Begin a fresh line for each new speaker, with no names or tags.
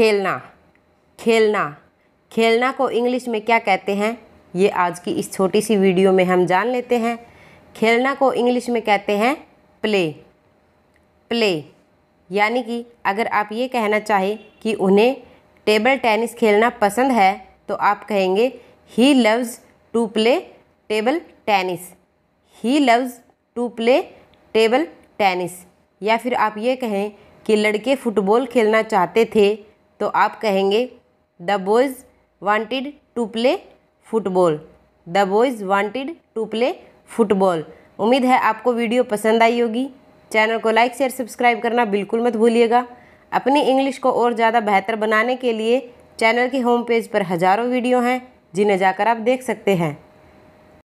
खेलना खेलना खेलना को इंग्लिश में क्या कहते हैं ये आज की इस छोटी सी वीडियो में हम जान लेते हैं खेलना को इंग्लिश में कहते हैं प्ले प्ले यानी कि अगर आप ये कहना चाहें कि उन्हें टेबल टेनिस खेलना पसंद है तो आप कहेंगे he loves to play table tennis he loves to play table tennis या फिर आप ये कहें कि लड़के फुटबॉल खेलना चाहते थे तो आप कहेंगे the boys wanted to play football the boys wanted to play football उम्मीद है आपको वीडियो पसंद आई होगी चैनल को लाइक शेयर सब्सक्राइब करना बिल्कुल मत भूलिएगा अपनी इंग्लिश को और ज़्यादा बेहतर बनाने के लिए चैनल के होम पेज पर हज़ारों वीडियो हैं जिन्हें जाकर आप देख सकते हैं